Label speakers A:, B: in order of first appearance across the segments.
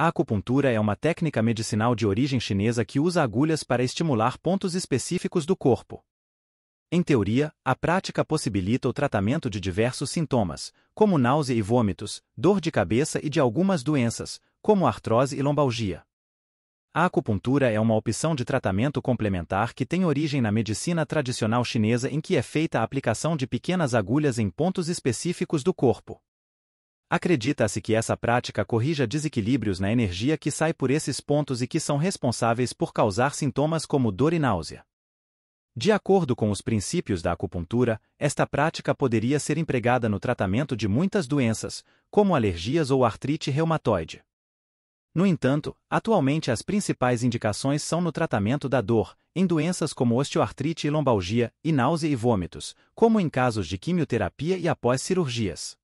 A: A acupuntura é uma técnica medicinal de origem chinesa que usa agulhas para estimular pontos específicos do corpo. Em teoria, a prática possibilita o tratamento de diversos sintomas, como náusea e vômitos, dor de cabeça e de algumas doenças, como artrose e lombalgia. A acupuntura é uma opção de tratamento complementar que tem origem na medicina tradicional chinesa em que é feita a aplicação de pequenas agulhas em pontos específicos do corpo. Acredita-se que essa prática corrija desequilíbrios na energia que sai por esses pontos e que são responsáveis por causar sintomas como dor e náusea. De acordo com os princípios da acupuntura, esta prática poderia ser empregada no tratamento de muitas doenças, como alergias ou artrite reumatoide. No entanto, atualmente as principais indicações são no tratamento da dor, em doenças como osteoartrite e lombalgia, e náusea e vômitos, como em casos de quimioterapia e após cirurgias.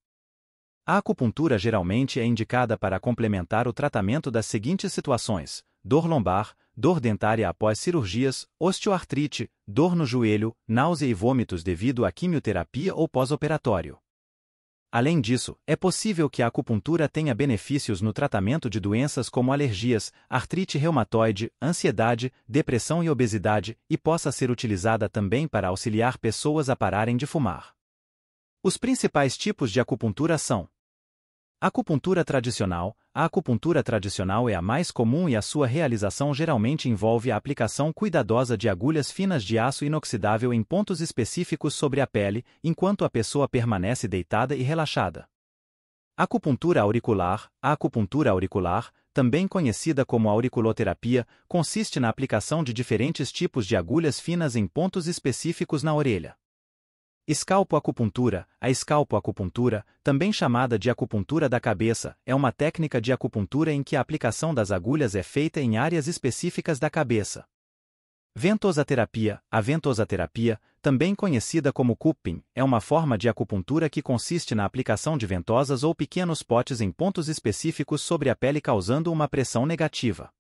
A: A acupuntura geralmente é indicada para complementar o tratamento das seguintes situações: dor lombar, dor dentária após cirurgias, osteoartrite, dor no joelho, náusea e vômitos devido à quimioterapia ou pós-operatório. Além disso, é possível que a acupuntura tenha benefícios no tratamento de doenças como alergias, artrite reumatoide, ansiedade, depressão e obesidade, e possa ser utilizada também para auxiliar pessoas a pararem de fumar. Os principais tipos de acupuntura são Acupuntura tradicional. A acupuntura tradicional é a mais comum e a sua realização geralmente envolve a aplicação cuidadosa de agulhas finas de aço inoxidável em pontos específicos sobre a pele, enquanto a pessoa permanece deitada e relaxada. Acupuntura auricular. A acupuntura auricular, também conhecida como auriculoterapia, consiste na aplicação de diferentes tipos de agulhas finas em pontos específicos na orelha. Escalpo-acupuntura A escalpo-acupuntura, também chamada de acupuntura da cabeça, é uma técnica de acupuntura em que a aplicação das agulhas é feita em áreas específicas da cabeça. Ventosaterapia A ventosaterapia, também conhecida como cupping, é uma forma de acupuntura que consiste na aplicação de ventosas ou pequenos potes em pontos específicos sobre a pele causando uma pressão negativa.